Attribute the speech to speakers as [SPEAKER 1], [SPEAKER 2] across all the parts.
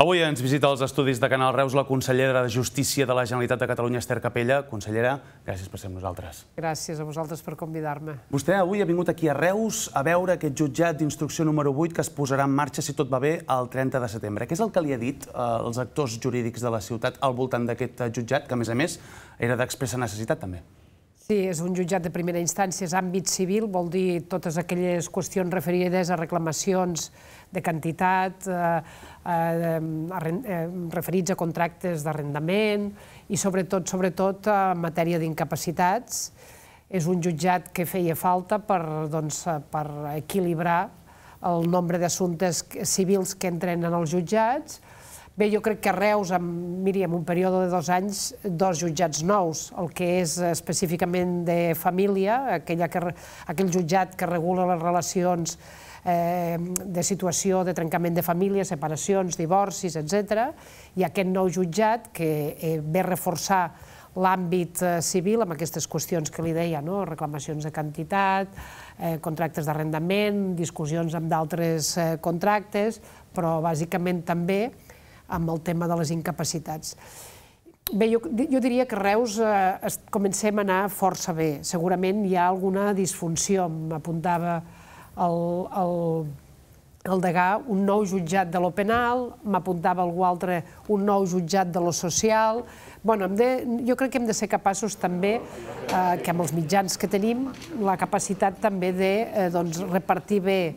[SPEAKER 1] Avui ens visita als estudis de Canal Reus la consellera de Justícia de la Generalitat de Catalunya, Esther Capella. Consellera, gràcies per ser amb nosaltres.
[SPEAKER 2] Gràcies a vosaltres per convidar-me.
[SPEAKER 1] Vostè avui ha vingut aquí a Reus a veure aquest jutjat d'instrucció número 8 que es posarà en marxa, si tot va bé, el 30 de setembre. Què és el que li ha dit eh, els actors jurídics de la ciutat al voltant d'aquest jutjat, que a més a més era d'expressa necessitat també?
[SPEAKER 2] Sí, és un jutjat de primera instància, és àmbit civil, vol dir totes aquelles qüestions referides a reclamacions de quantitat, eh, eh, eh, referits a contractes d'arrendament i sobretot, sobretot en matèria d'incapacitats. És un jutjat que feia falta per, doncs, per equilibrar el nombre d'assumptes civils que entren en els jutjats, Bé, jo crec que a Reus, en, miri, en un període de dos anys, dos jutjats nous, el que és eh, específicament de família, aquella que, aquell jutjat que regula les relacions eh, de situació de trencament de família, separacions, divorcis, etc. i aquest nou jutjat que eh, ve a reforçar l'àmbit eh, civil amb aquestes qüestions que li deia, no? reclamacions de quantitat, eh, contractes d'arrendament, discussions amb d'altres eh, contractes, però bàsicament també amb el tema de les incapacitats. Bé, jo, jo diria que Reus eh, es, comencem a anar força bé. Segurament hi ha alguna disfunció. M'apuntava el, el, el degà un nou jutjat de lo penal, m'apuntava algú altre un nou jutjat de lo social. Bueno, hem de, jo crec que hem de ser capaços també, eh, que amb els mitjans que tenim, la capacitat també de eh, doncs, repartir bé eh,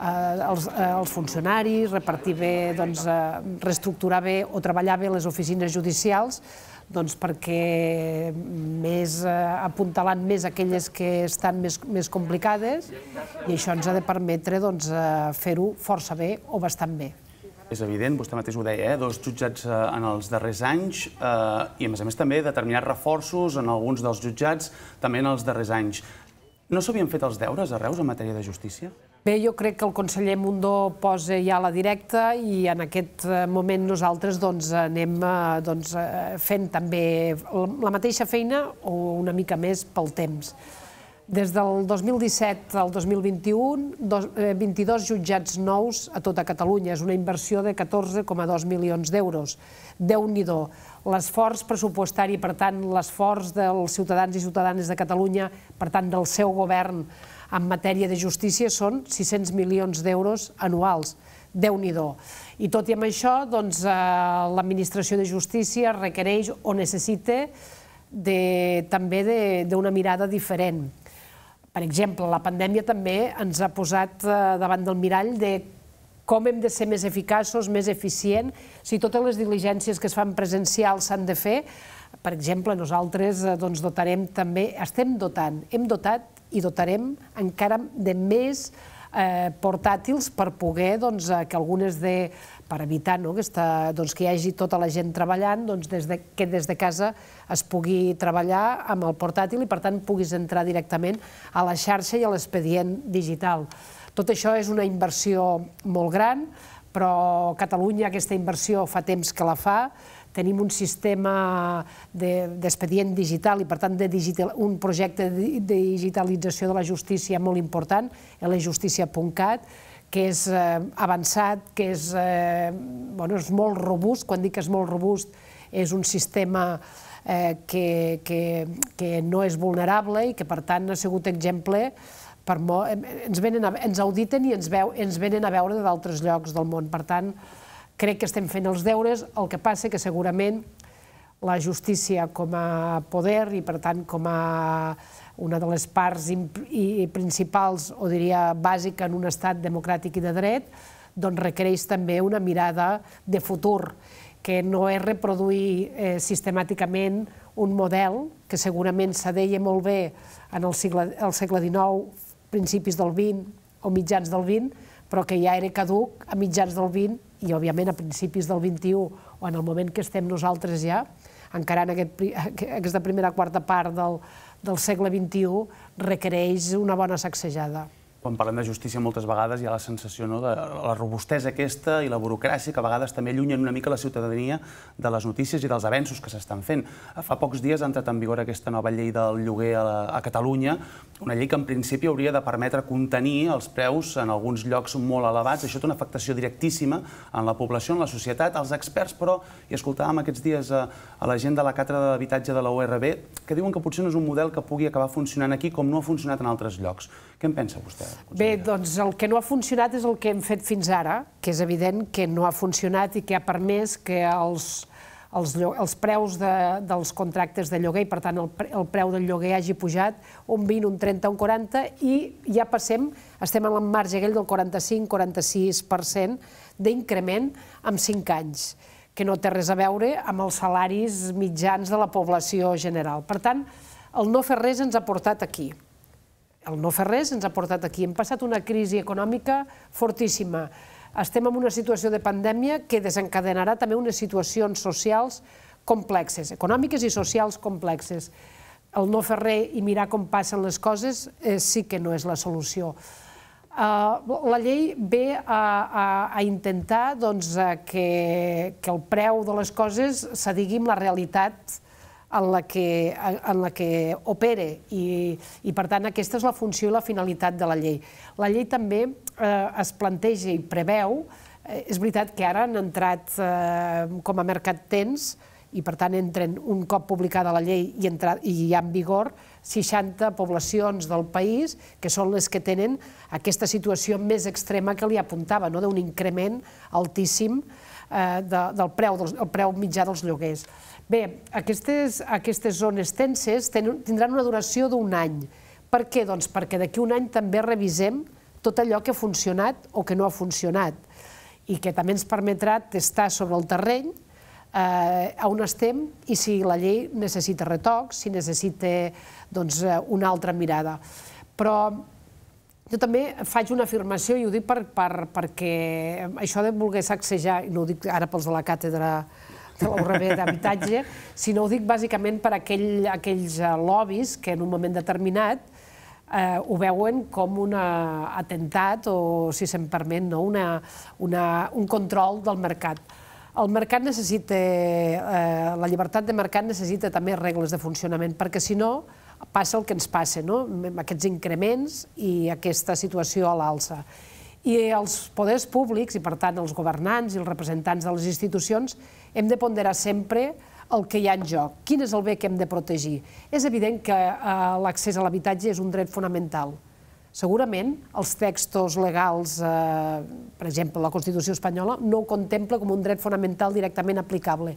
[SPEAKER 2] Eh, els, eh, els funcionaris, repartir bé, doncs, eh, reestructurar bé o treballar bé les oficines judicials doncs perquè més, eh, apuntalant més aquelles que estan més, més complicades i això ens ha de permetre doncs, fer-ho força bé o bastant bé.
[SPEAKER 1] És evident, vostè mateix ho deia, eh? dos jutjats eh, en els darrers anys eh, i, a més a més, també determinats reforços en alguns dels jutjats també en els darrers anys. No s'havien fet els deures a Reus en matèria de justícia? Bé, jo
[SPEAKER 2] crec que el conseller Mundó posa ja la directa i en aquest eh, moment nosaltres doncs, anem eh, doncs, eh, fent també la mateixa feina o una mica més pel temps. Des del 2017 al 2021, dos, eh, 22 jutjats nous a tota Catalunya. És una inversió de 14,2 milions d'euros. déu nhi L'esforç pressupostari, per tant, l'esforç dels ciutadans i ciutadanes de Catalunya, per tant, del seu govern, en matèria de justícia són 600 milions d'euros anuals. Déu-n'hi-do. I tot i amb això, doncs, eh, l'administració de justícia requereix o necessita de, també d'una mirada diferent. Per exemple, la pandèmia també ens ha posat eh, davant del mirall de com hem de ser més eficaços, més eficients, si totes les diligències que es fan presencials s'han de fer, per exemple, nosaltres eh, doncs, dotarem també, estem dotant, hem dotat i dotarem encara de més eh, portàtils per poder doncs, eh, que algunes de, per evitar no, que, està, doncs, que hi hagi tota la gent treballant, doncs, des de, que des de casa es pugui treballar amb el portàtil i per tant puguis entrar directament a la xarxa i a l'expedient digital. Tot això és una inversió molt gran, però Catalunya aquesta inversió fa temps que la fa, tenim un sistema d'expedient de, digital i, per tant, de digital, un projecte de digitalització de la justícia molt important, lejustícia.cat, que és eh, avançat, que és, eh, bueno, és molt robust. Quan dic que és molt robust, és un sistema eh, que, que, que no és vulnerable i que, per tant, ha sigut exemple per molt, ens, venen a, ens auditen i ens, veu, ens venen a veure d'altres llocs del món. Per tant, crec que estem fent els deures, el que passa que segurament la justícia com a poder i, per tant, com a una de les parts i principals, o diria bàsica, en un estat democràtic i de dret, doncs requereix també una mirada de futur, que no és reproduir eh, sistemàticament un model que segurament se deia molt bé en el segle, el segle XIX, principis del XX o mitjans del XX, però que ja era caduc a mitjans del XX i òbviament a principis del 21 o en el moment que estem nosaltres ja, encara en aquest, aquesta primera quarta part del, del segle XXI, requereix una bona sacsejada.
[SPEAKER 1] Quan parlem de justícia moltes vegades hi ha la sensació no, de la robustesa aquesta i la burocràcia que a vegades també allunyen una mica la ciutadania de les notícies i dels avenços que s'estan fent. Fa pocs dies ha entrat en vigor aquesta nova llei del lloguer a, la, a Catalunya, una llei que en principi hauria de permetre contenir els preus en alguns llocs molt elevats. Això té una afectació directíssima en la població, en la societat, els experts, però, i escoltàvem aquests dies a, a la gent de la càtedra d'habitatge de la URB, que diuen que potser no és un model que pugui acabar funcionant aquí com no ha funcionat en altres llocs. Què en pensa vostè?
[SPEAKER 2] Bé, doncs el que no ha funcionat és el que hem fet fins ara, que és evident que no ha funcionat i que ha permès que els, els, els preus de, dels contractes de lloguer, i per tant el, el preu del lloguer hagi pujat un 20, un 30, un 40, i ja passem, estem en el marge aquell del 45-46% d'increment en 5 anys que no té res a veure amb els salaris mitjans de la població general. Per tant, el no fer res ens ha portat aquí el no fer res ens ha portat aquí. Hem passat una crisi econòmica fortíssima. Estem en una situació de pandèmia que desencadenarà també unes situacions socials complexes, econòmiques i socials complexes. El no fer res i mirar com passen les coses eh, sí que no és la solució. Uh, la llei ve a, a, a intentar doncs, eh, que, que el preu de les coses s'adigui amb la realitat en la que, en la que opere i, i, per tant, aquesta és la funció i la finalitat de la llei. La llei també eh, es planteja i preveu, eh, és veritat que ara han entrat eh, com a mercat temps i, per tant, entren un cop publicada la llei i, entra, i hi ha en vigor 60 poblacions del país que són les que tenen aquesta situació més extrema que li apuntava, no? d'un increment altíssim Eh, de, del preu, del, el preu mitjà dels lloguers. Bé, aquestes, aquestes zones tenses ten, tindran una duració d'un any. Per què? Doncs perquè d'aquí un any també revisem tot allò que ha funcionat o que no ha funcionat i que també ens permetrà testar sobre el terreny eh, on estem i si la llei necessita retocs, si necessita doncs, eh, una altra mirada. Però jo també faig una afirmació i ho dic per, per, perquè això de voler sacsejar, i no ho dic ara pels de la càtedra de l'URB d'habitatge, sinó ho dic bàsicament per aquell, aquells eh, lobbies que en un moment determinat eh, ho veuen com un atemptat o, si se'm permet, no? una, una, un control del mercat. El mercat necessita, eh, la llibertat de mercat necessita també regles de funcionament, perquè si no, passa el que ens passa, no? amb aquests increments i aquesta situació a l'alça. I els poders públics, i per tant els governants i els representants de les institucions, hem de ponderar sempre el que hi ha en joc, quin és el bé que hem de protegir. És evident que eh, l'accés a l'habitatge és un dret fonamental, Segurament els textos legals, eh, per exemple, la Constitució espanyola, no ho contempla com un dret fonamental directament aplicable.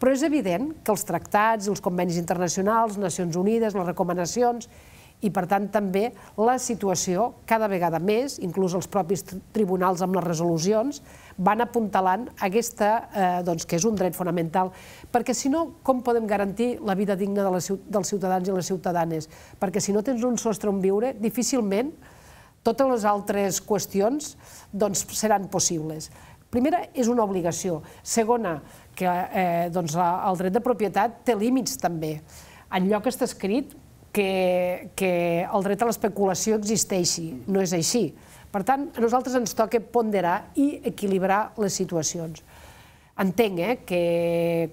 [SPEAKER 2] Però és evident que els tractats, els convenis internacionals, Nacions Unides, les recomanacions, i, per tant, també la situació, cada vegada més, inclús els propis tribunals amb les resolucions, van apuntalant aquesta, eh, doncs, que és un dret fonamental. Perquè, si no, com podem garantir la vida digna de la, dels ciutadans i les ciutadanes? Perquè, si no tens un sostre on viure, difícilment totes les altres qüestions doncs, seran possibles. Primera, és una obligació. Segona, que eh, doncs, el dret de propietat té límits també. En lloc està escrit que, que el dret a l'especulació existeixi. No és així. Per tant, a nosaltres ens toca ponderar i equilibrar les situacions. Entenc eh, que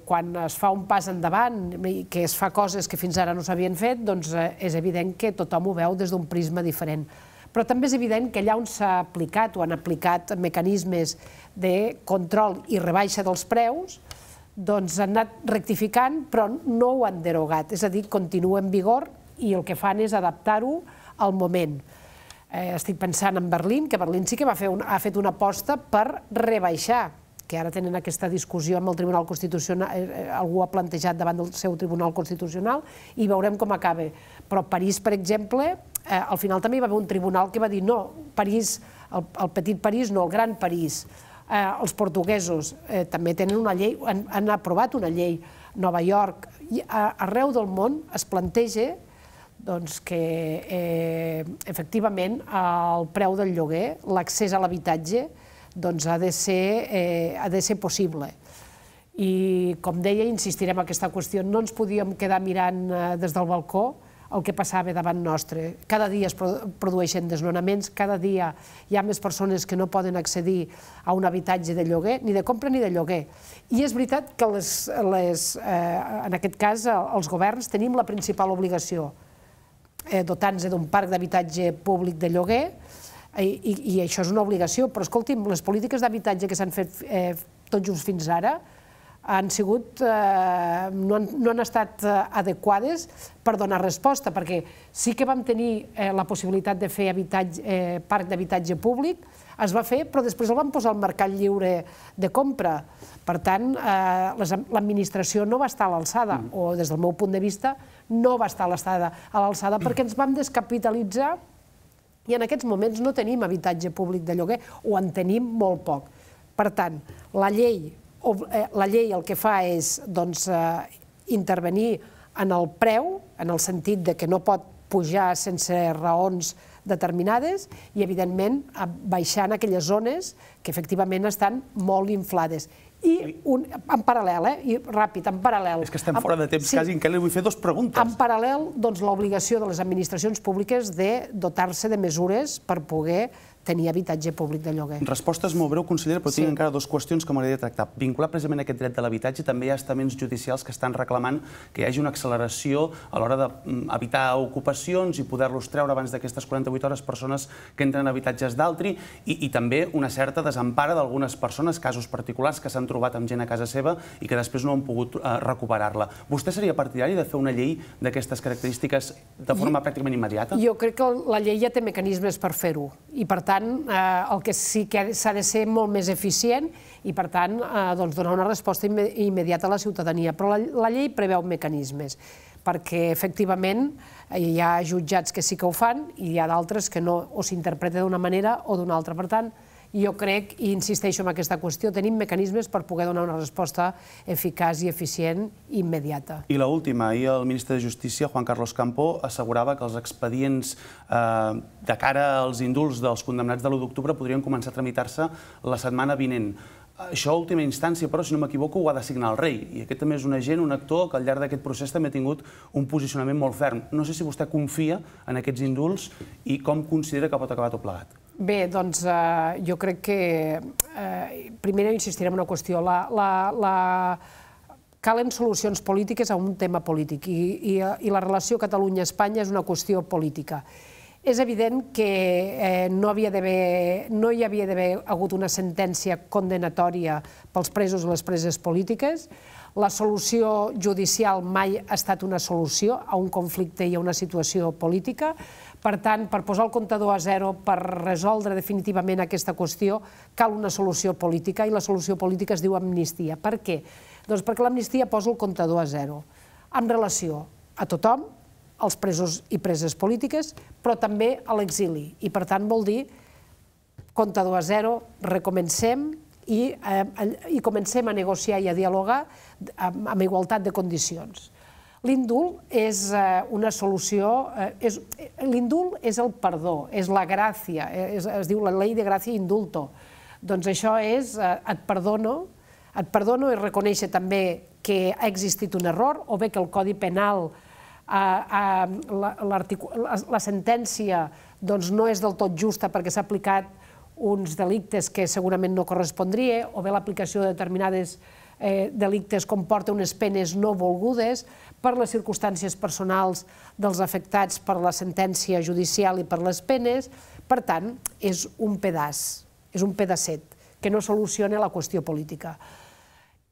[SPEAKER 2] quan es fa un pas endavant i que es fa coses que fins ara no s'havien fet, doncs eh, és evident que tothom ho veu des d'un prisma diferent. Però també és evident que allà on s'ha aplicat o han aplicat mecanismes de control i rebaixa dels preus, doncs han anat rectificant, però no ho han derogat. És a dir, continua en vigor i el que fan és adaptar-ho al moment. Eh, estic pensant en Berlín, que Berlín sí que va fer un, ha fet una aposta per rebaixar que ara tenen aquesta discussió amb el Tribunal Constitucional, eh, eh, algú ha plantejat davant del seu Tribunal Constitucional, i veurem com acaba. Però París, per exemple, eh, al final també hi va haver un tribunal que va dir no, París, el, el petit París, no, el gran París. Eh, els portuguesos eh, també tenen una llei, han, han aprovat una llei, Nova York, i a, arreu del món es planteja doncs que eh, efectivament el preu del lloguer, l'accés a l'habitatge, doncs ha de, ser, eh, ha de ser possible. I com deia, insistirem en aquesta qüestió, no ens podíem quedar mirant eh, des del balcó el que passava davant nostre. Cada dia es produeixen desnonaments, cada dia hi ha més persones que no poden accedir a un habitatge de lloguer, ni de compra ni de lloguer. I és veritat que les, les, eh, en aquest cas els governs tenim la principal obligació, Eh, dotant-se d'un parc d'habitatge públic de lloguer, i, i, això és una obligació, però escolti'm, les polítiques d'habitatge que s'han fet eh, tot just fins ara han sigut, eh, no, han, no han estat eh, adequades per donar resposta, perquè sí que vam tenir eh, la possibilitat de fer habitatge, eh, parc d'habitatge públic, es va fer, però després el van posar al mercat lliure de compra. Per tant, eh, l'administració no va estar a l'alçada, mm. o des del meu punt de vista, no va estar a l'alçada, mm. perquè ens vam descapitalitzar i en aquests moments no tenim habitatge públic de lloguer, o en tenim molt poc. Per tant, la llei, o, eh, la llei el que fa és doncs, eh, intervenir en el preu, en el sentit de que no pot pujar sense raons eh, determinades i, evidentment, baixant aquelles zones que efectivament estan molt inflades. I un, en paral·lel, eh? I ràpid, en paral·lel. És que estem fora de
[SPEAKER 1] temps, sí. quasi, encara li vull fer dues preguntes.
[SPEAKER 2] En paral·lel, doncs, l'obligació de les administracions públiques de dotar-se de mesures per poder tenir habitatge públic de lloguer.
[SPEAKER 1] Resposta és molt breu, consellera, però tinc encara dues qüestions que m'agradaria tractar. Vincular precisament aquest dret de l'habitatge, també hi ha estaments judicials que estan reclamant que hi hagi una acceleració a l'hora d'evitar mm, ocupacions i poder-los treure abans d'aquestes 48 hores persones que entren en habitatges d'altri i, i també una certa desempara d'algunes persones, casos particulars que s'han trobat amb gent a casa seva i que després no han pogut eh, recuperar-la. Vostè seria partidari de fer una llei d'aquestes característiques de forma pràcticament immediata? Jo
[SPEAKER 2] crec que la llei ja té mecanismes per fer-ho i, per tant, tant, eh, el que sí que s'ha de ser molt més eficient i, per tant, eh, doncs donar una resposta immediata a la ciutadania. Però la, la llei preveu mecanismes perquè efectivament hi ha jutjats que sí que ho fan i hi ha d'altres que no, o s'interpreta d'una manera o d'una altra. Per tant, jo crec, i insisteixo en aquesta qüestió, tenim mecanismes per poder donar una resposta eficaç i eficient i immediata.
[SPEAKER 1] I la última, ahir el ministre de Justícia, Juan Carlos Campo, assegurava que els expedients eh, de cara als indults dels condemnats de l'1 d'octubre podrien començar a tramitar-se la setmana vinent. Això a última instància, però, si no m'equivoco, ho ha de signar el rei. I aquest també és un agent, un actor, que al llarg d'aquest procés també ha tingut un posicionament molt ferm. No sé si vostè confia en aquests indults i com considera que pot acabar tot plegat.
[SPEAKER 2] Bé, doncs eh, jo crec que eh, primer insistirem en una qüestió. La, la, la... Calen solucions polítiques a un tema polític i, i, eh, i la relació Catalunya-Espanya és una qüestió política. És evident que eh, no, havia no hi havia d'haver hagut una sentència condenatòria pels presos o les preses polítiques. La solució judicial mai ha estat una solució a un conflicte i a una situació política. Per tant, per posar el comptador a zero, per resoldre definitivament aquesta qüestió, cal una solució política, i la solució política es diu amnistia. Per què? Doncs perquè l'amnistia posa el comptador a zero en relació a tothom, als presos i preses polítiques, però també a l'exili. I, per tant, vol dir 2 a 0, recomencem i, eh, i comencem a negociar i a dialogar amb, amb igualtat de condicions. L'indult és eh, una solució... Eh, eh L'indult és el perdó, és la gràcia, eh, és, es diu la llei de gràcia indulto. Doncs això és eh, et perdono, et perdono i reconèixer també que ha existit un error o bé que el Codi Penal eh, eh, la, la sentència doncs, no és del tot justa perquè s'ha aplicat uns delictes que segurament no correspondria, o bé l'aplicació de determinades eh, delictes comporta unes penes no volgudes per les circumstàncies personals dels afectats per la sentència judicial i per les penes. Per tant, és un pedaç, és un pedacet que no soluciona la qüestió política.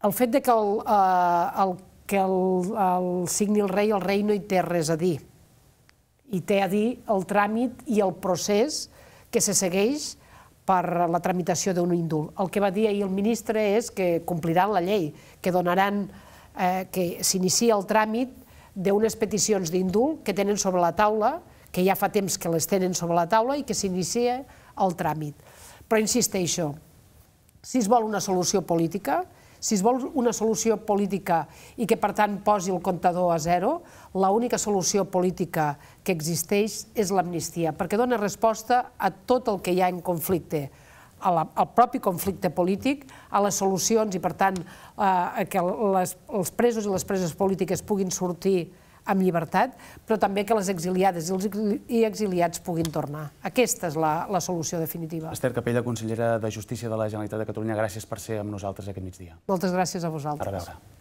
[SPEAKER 2] El fet de que el, eh, el que el, el signi el rei, el rei no hi té res a dir. I té a dir el tràmit i el procés que se segueix per la tramitació d'un indult. El que va dir ahir el ministre és que compliran la llei, que donaran, eh, que s'inicia el tràmit d'unes peticions d'indult que tenen sobre la taula, que ja fa temps que les tenen sobre la taula i que s'inicia el tràmit. Però insisteixo, si es vol una solució política, si es vol una solució política i que, per tant, posi el comptador a zero, l'única solució política que existeix és l'amnistia, perquè dona resposta a tot el que hi ha en conflicte, al propi conflicte polític, a les solucions i, per tant, eh, a que les, els presos i les preses polítiques puguin sortir amb llibertat, però també que les exiliades i els exiliats puguin tornar. Aquesta és la, la solució definitiva.
[SPEAKER 1] Esther Capella, consellera de Justícia de la Generalitat de Catalunya, gràcies per ser amb nosaltres aquest migdia.
[SPEAKER 2] Moltes gràcies a vosaltres.
[SPEAKER 1] A veure.